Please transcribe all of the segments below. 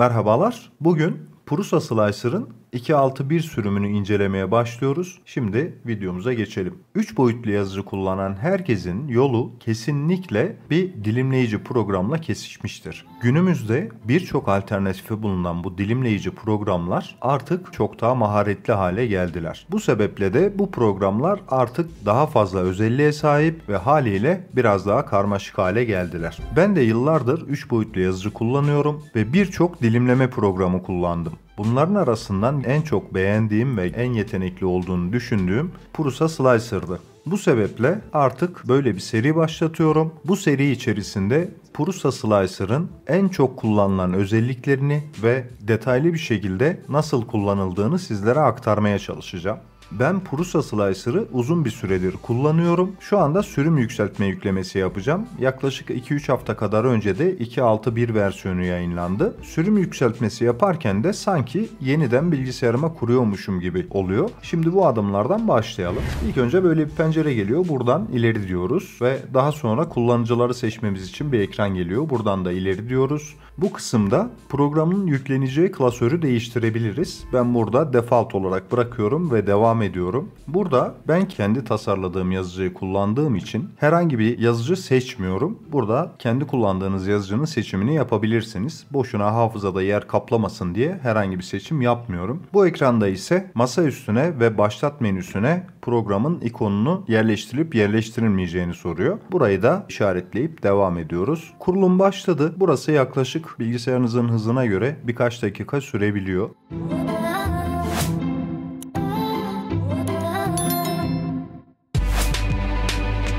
Merhabalar. Bugün Prusa Slicer'ın 261 sürümünü incelemeye başlıyoruz. Şimdi videomuza geçelim. 3 boyutlu yazıcı kullanan herkesin yolu kesinlikle bir dilimleyici programla kesişmiştir. Günümüzde birçok alternatifi bulunan bu dilimleyici programlar artık çok daha maharetli hale geldiler. Bu sebeple de bu programlar artık daha fazla özelliğe sahip ve haliyle biraz daha karmaşık hale geldiler. Ben de yıllardır 3 boyutlu yazıcı kullanıyorum ve birçok dilimleme programı kullandım. Bunların arasından en çok beğendiğim ve en yetenekli olduğunu düşündüğüm Prusa Slicer'dı. Bu sebeple artık böyle bir seri başlatıyorum. Bu seri içerisinde Prusa Slicer'ın en çok kullanılan özelliklerini ve detaylı bir şekilde nasıl kullanıldığını sizlere aktarmaya çalışacağım. Ben Prusa Slicer'ı uzun bir süredir kullanıyorum. Şu anda sürüm yükseltme yüklemesi yapacağım. Yaklaşık 2-3 hafta kadar önce de 2.6.1 versiyonu yayınlandı. Sürüm yükseltmesi yaparken de sanki yeniden bilgisayarıma kuruyormuşum gibi oluyor. Şimdi bu adımlardan başlayalım. İlk önce böyle bir pencere geliyor. Buradan ileri diyoruz ve daha sonra kullanıcıları seçmemiz için bir ekran geliyor. Buradan da ileri diyoruz. Bu kısımda programın yükleneceği klasörü değiştirebiliriz. Ben burada default olarak bırakıyorum ve devam ediyorum. Burada ben kendi tasarladığım yazıcıyı kullandığım için herhangi bir yazıcı seçmiyorum. Burada kendi kullandığınız yazıcının seçimini yapabilirsiniz. Boşuna hafızada yer kaplamasın diye herhangi bir seçim yapmıyorum. Bu ekranda ise masa üstüne ve başlat menüsüne programın ikonunu yerleştirip yerleştirilmeyeceğini soruyor. Burayı da işaretleyip devam ediyoruz. Kurulum başladı. Burası yaklaşık bilgisayarınızın hızına göre birkaç dakika sürebiliyor.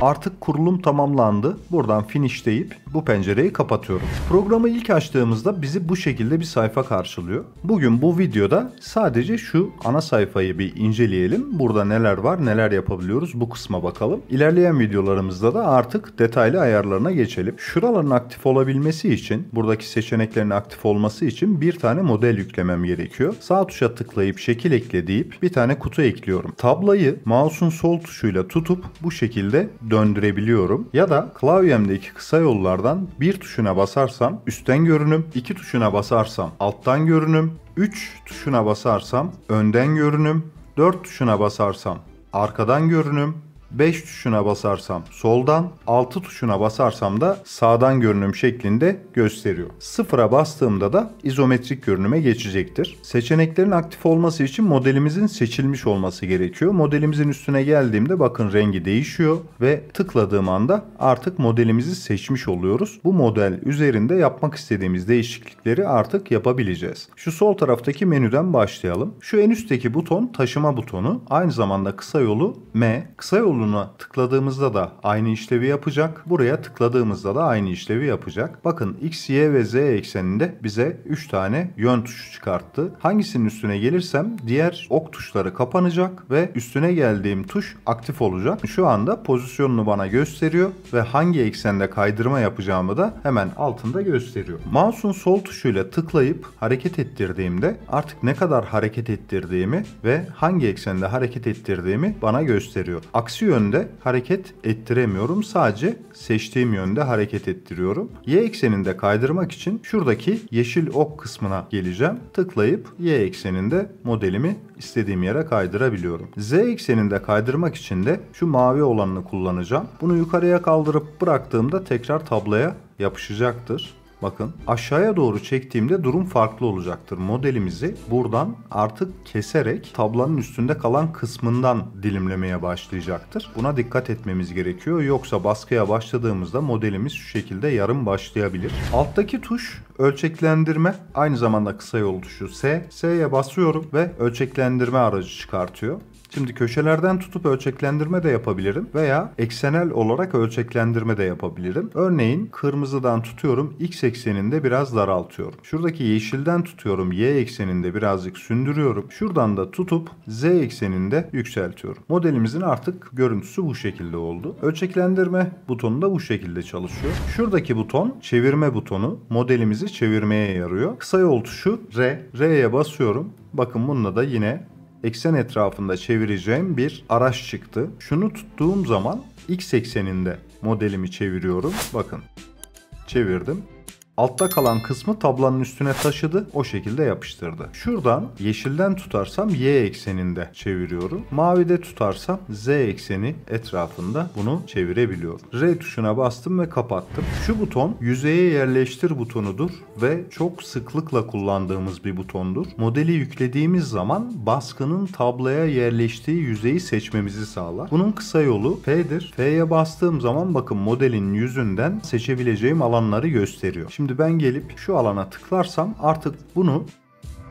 Artık kurulum tamamlandı. Buradan finish deyip bu pencereyi kapatıyorum. Programı ilk açtığımızda bizi bu şekilde bir sayfa karşılıyor. Bugün bu videoda sadece şu ana sayfayı bir inceleyelim. Burada neler var, neler yapabiliyoruz bu kısma bakalım. İlerleyen videolarımızda da artık detaylı ayarlarına geçelim. Şuraların aktif olabilmesi için, buradaki seçeneklerin aktif olması için bir tane model yüklemem gerekiyor. Sağ tuşa tıklayıp şekil ekle deyip bir tane kutu ekliyorum. Tablayı mouse'un sol tuşuyla tutup bu şekilde döndürebiliyorum. Ya da klavyemdeki kısa yollarda tuşlardan bir tuşuna basarsam üstten görünüm, iki tuşuna basarsam alttan görünüm, 3 tuşuna basarsam önden görünüm, 4 tuşuna basarsam arkadan görünüm, 5 tuşuna basarsam soldan, 6 tuşuna basarsam da sağdan görünüm şeklinde gösteriyor. Sıfıra bastığımda da izometrik görünüme geçecektir. Seçeneklerin aktif olması için modelimizin seçilmiş olması gerekiyor. Modelimizin üstüne geldiğimde bakın rengi değişiyor ve tıkladığım anda artık modelimizi seçmiş oluyoruz. Bu model üzerinde yapmak istediğimiz değişiklikleri artık yapabileceğiz. Şu sol taraftaki menüden başlayalım. Şu en üstteki buton taşıma butonu. Aynı zamanda kısa yolu M. Kısa yolu koluna tıkladığımızda da aynı işlevi yapacak. Buraya tıkladığımızda da aynı işlevi yapacak. Bakın x, y ve z ekseninde bize 3 tane yön tuşu çıkarttı. Hangisinin üstüne gelirsem diğer ok tuşları kapanacak ve üstüne geldiğim tuş aktif olacak. Şu anda pozisyonunu bana gösteriyor ve hangi eksende kaydırma yapacağımı da hemen altında gösteriyor. Mouse'un sol tuşuyla tıklayıp hareket ettirdiğimde artık ne kadar hareket ettirdiğimi ve hangi eksende hareket ettirdiğimi bana gösteriyor. Aksi yönde hareket ettiremiyorum. Sadece seçtiğim yönde hareket ettiriyorum. Y ekseninde kaydırmak için şuradaki yeşil ok kısmına geleceğim. Tıklayıp Y ekseninde modelimi istediğim yere kaydırabiliyorum. Z ekseninde kaydırmak için de şu mavi olanını kullanacağım. Bunu yukarıya kaldırıp bıraktığımda tekrar tabloya yapışacaktır. Bakın aşağıya doğru çektiğimde durum farklı olacaktır. Modelimizi buradan artık keserek tablanın üstünde kalan kısmından dilimlemeye başlayacaktır. Buna dikkat etmemiz gerekiyor. Yoksa baskıya başladığımızda modelimiz şu şekilde yarım başlayabilir. Alttaki tuş ölçeklendirme aynı zamanda kısa yol tuşu S. S'ye basıyorum ve ölçeklendirme aracı çıkartıyor. Şimdi köşelerden tutup ölçeklendirme de yapabilirim veya eksenel olarak ölçeklendirme de yapabilirim. Örneğin kırmızıdan tutuyorum x ekseninde biraz daraltıyorum. Şuradaki yeşilden tutuyorum y ekseninde birazcık sündürüyorum. Şuradan da tutup z ekseninde yükseltiyorum. Modelimizin artık görüntüsü bu şekilde oldu. Ölçeklendirme butonu da bu şekilde çalışıyor. Şuradaki buton çevirme butonu modelimizi çevirmeye yarıyor. Kısa yol tuşu R. R'ye basıyorum. Bakın bununla da yine eksen etrafında çevireceğim bir araç çıktı. Şunu tuttuğum zaman x ekseninde modelimi çeviriyorum. Bakın çevirdim. Altta kalan kısmı tablanın üstüne taşıdı. O şekilde yapıştırdı. Şuradan yeşilden tutarsam y ekseninde çeviriyorum. Mavide tutarsam z ekseni etrafında bunu çevirebiliyorum. R tuşuna bastım ve kapattım. Şu buton yüzeye yerleştir butonudur ve çok sıklıkla kullandığımız bir butondur. Modeli yüklediğimiz zaman baskının tablaya yerleştiği yüzeyi seçmemizi sağlar. Bunun kısa yolu F'dir. F'ye bastığım zaman bakın modelin yüzünden seçebileceğim alanları gösteriyor. Şimdi Şimdi ben gelip şu alana tıklarsam artık bunu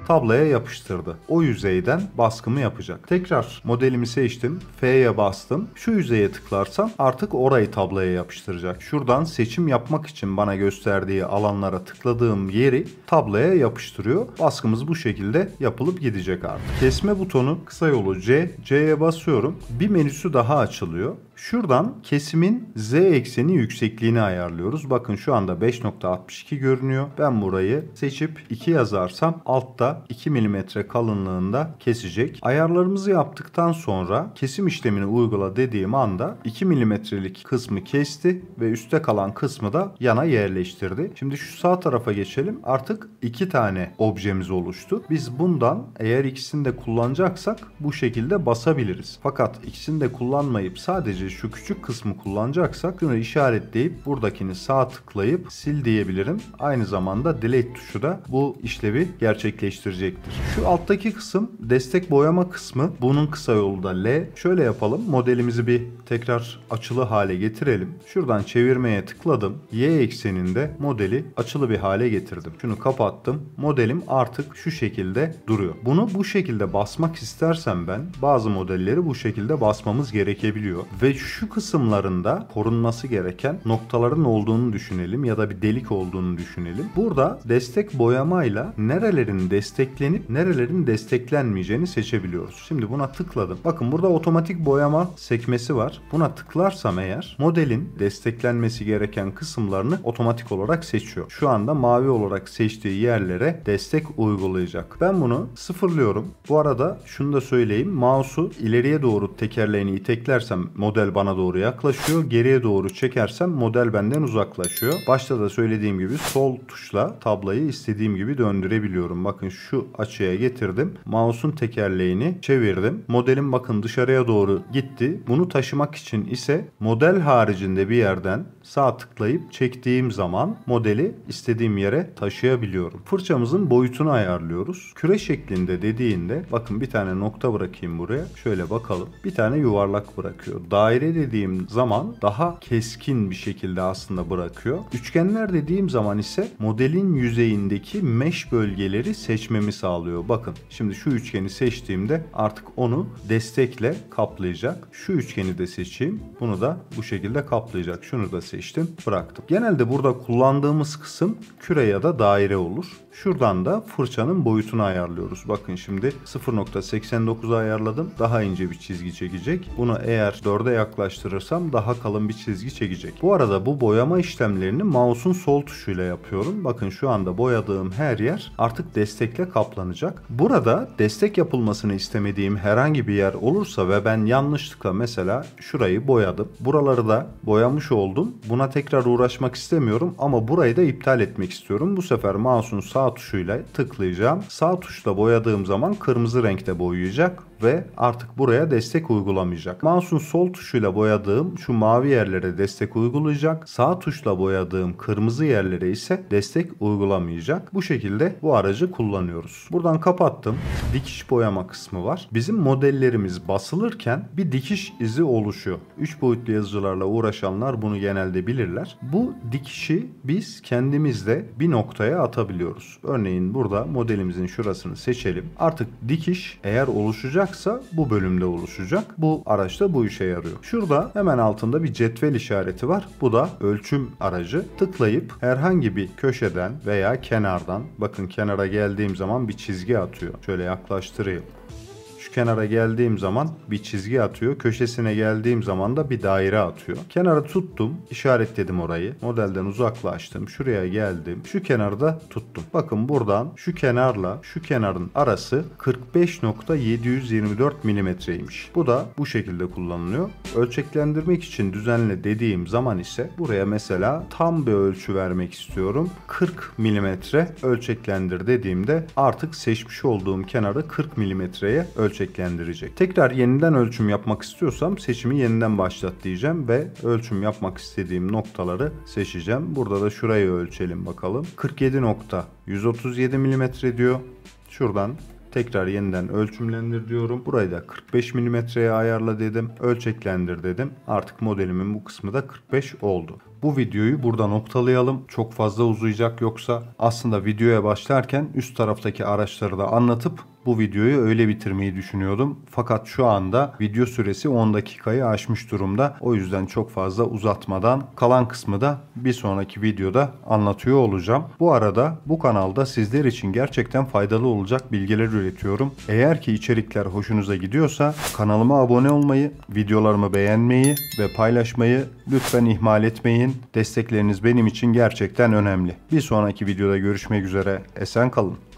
tabloya yapıştırdı. O yüzeyden baskımı yapacak. Tekrar modelimi seçtim. F'ye bastım. Şu yüzeye tıklarsam artık orayı tabloya yapıştıracak. Şuradan seçim yapmak için bana gösterdiği alanlara tıkladığım yeri tabloya yapıştırıyor. Baskımız bu şekilde yapılıp gidecek artık. Kesme butonu kısa yolu C. C'ye basıyorum. Bir menüsü daha açılıyor. Şuradan kesimin z ekseni yüksekliğini ayarlıyoruz. Bakın şu anda 5.62 görünüyor. Ben burayı seçip 2 yazarsam altta 2 mm kalınlığında kesecek. Ayarlarımızı yaptıktan sonra kesim işlemini uygula dediğim anda 2 mm'lik kısmı kesti ve üstte kalan kısmı da yana yerleştirdi. Şimdi şu sağ tarafa geçelim. Artık 2 tane objemiz oluştu. Biz bundan eğer ikisini de kullanacaksak bu şekilde basabiliriz. Fakat ikisini de kullanmayıp sadece şu küçük kısmı kullanacaksak yine işaretleyip buradakini sağ tıklayıp sil diyebilirim. Aynı zamanda delete tuşu da bu işlevi gerçekleştirecektir. Şu alttaki kısım destek boyama kısmı. Bunun kısa yolu da L. Şöyle yapalım. Modelimizi bir tekrar açılı hale getirelim. Şuradan çevirmeye tıkladım. Y ekseninde modeli açılı bir hale getirdim. Şunu kapattım. Modelim artık şu şekilde duruyor. Bunu bu şekilde basmak istersem ben bazı modelleri bu şekilde basmamız gerekebiliyor. Ve şu kısımlarında korunması gereken noktaların olduğunu düşünelim ya da bir delik olduğunu düşünelim. Burada destek boyamayla nerelerin desteklenip nerelerin desteklenmeyeceğini seçebiliyoruz. Şimdi buna tıkladım. Bakın burada otomatik boyama sekmesi var. Buna tıklarsam eğer modelin desteklenmesi gereken kısımlarını otomatik olarak seçiyor. Şu anda mavi olarak seçtiği yerlere destek uygulayacak. Ben bunu sıfırlıyorum. Bu arada şunu da söyleyeyim. Mouse'u ileriye doğru tekerleğini iteklersem model model bana doğru yaklaşıyor. Geriye doğru çekersem model benden uzaklaşıyor. Başta da söylediğim gibi sol tuşla tablayı istediğim gibi döndürebiliyorum. Bakın şu açıya getirdim. Mouse'un tekerleğini çevirdim. Modelim bakın dışarıya doğru gitti. Bunu taşımak için ise model haricinde bir yerden sağ tıklayıp çektiğim zaman modeli istediğim yere taşıyabiliyorum. Fırçamızın boyutunu ayarlıyoruz. Küre şeklinde dediğinde bakın bir tane nokta bırakayım buraya. Şöyle bakalım. Bir tane yuvarlak bırakıyor. Daha daire dediğim zaman daha keskin bir şekilde aslında bırakıyor. Üçgenler dediğim zaman ise modelin yüzeyindeki mesh bölgeleri seçmemi sağlıyor. Bakın şimdi şu üçgeni seçtiğimde artık onu destekle kaplayacak. Şu üçgeni de seçeyim. Bunu da bu şekilde kaplayacak. Şunu da seçtim. Bıraktım. Genelde burada kullandığımız kısım küre ya da daire olur. Şuradan da fırçanın boyutunu ayarlıyoruz. Bakın şimdi 0.89'a ayarladım. Daha ince bir çizgi çekecek. Bunu eğer 4'e yaklaştırırsam daha kalın bir çizgi çekecek. Bu arada bu boyama işlemlerini mouse'un sol tuşuyla yapıyorum. Bakın şu anda boyadığım her yer artık destekle kaplanacak. Burada destek yapılmasını istemediğim herhangi bir yer olursa ve ben yanlışlıkla mesela şurayı boyadım. Buraları da boyamış oldum. Buna tekrar uğraşmak istemiyorum ama burayı da iptal etmek istiyorum. Bu sefer mouse'un sağ sağ tuşuyla tıklayacağım. Sağ tuşla boyadığım zaman kırmızı renkte boyayacak ve artık buraya destek uygulamayacak. Mouse'un sol tuşuyla boyadığım şu mavi yerlere destek uygulayacak. Sağ tuşla boyadığım kırmızı yerlere ise destek uygulamayacak. Bu şekilde bu aracı kullanıyoruz. Buradan kapattım. Dikiş boyama kısmı var. Bizim modellerimiz basılırken bir dikiş izi oluşuyor. 3 boyutlu yazıcılarla uğraşanlar bunu genelde bilirler. Bu dikişi biz kendimizde bir noktaya atabiliyoruz. Örneğin burada modelimizin şurasını seçelim. Artık dikiş eğer oluşacak oluşacaksa bu bölümde oluşacak. Bu araç da bu işe yarıyor. Şurada hemen altında bir cetvel işareti var. Bu da ölçüm aracı. Tıklayıp herhangi bir köşeden veya kenardan bakın kenara geldiğim zaman bir çizgi atıyor. Şöyle yaklaştırayım kenara geldiğim zaman bir çizgi atıyor. Köşesine geldiğim zaman da bir daire atıyor. Kenara tuttum. işaretledim orayı. Modelden uzaklaştım. Şuraya geldim. Şu kenarda tuttum. Bakın buradan şu kenarla şu kenarın arası 45.724 milimetreymiş. Bu da bu şekilde kullanılıyor. Ölçeklendirmek için düzenle dediğim zaman ise buraya mesela tam bir ölçü vermek istiyorum. 40 milimetre ölçeklendir dediğimde artık seçmiş olduğum kenarı 40 milimetreye ölçeklendireceğim ölçeklendirecek. Tekrar yeniden ölçüm yapmak istiyorsam seçimi yeniden başlat diyeceğim ve ölçüm yapmak istediğim noktaları seçeceğim. Burada da şurayı ölçelim bakalım. 47 nokta 137 mm diyor. Şuradan Tekrar yeniden ölçümlendir diyorum. Burayı da 45 mm'ye ayarla dedim. Ölçeklendir dedim. Artık modelimin bu kısmı da 45 oldu. Bu videoyu burada noktalayalım. Çok fazla uzayacak yoksa aslında videoya başlarken üst taraftaki araçları da anlatıp bu videoyu öyle bitirmeyi düşünüyordum. Fakat şu anda video süresi 10 dakikayı aşmış durumda. O yüzden çok fazla uzatmadan kalan kısmı da bir sonraki videoda anlatıyor olacağım. Bu arada bu kanalda sizler için gerçekten faydalı olacak bilgiler üretiyorum. Eğer ki içerikler hoşunuza gidiyorsa kanalıma abone olmayı, videolarımı beğenmeyi ve paylaşmayı lütfen ihmal etmeyin. Destekleriniz benim için gerçekten önemli. Bir sonraki videoda görüşmek üzere. Esen kalın.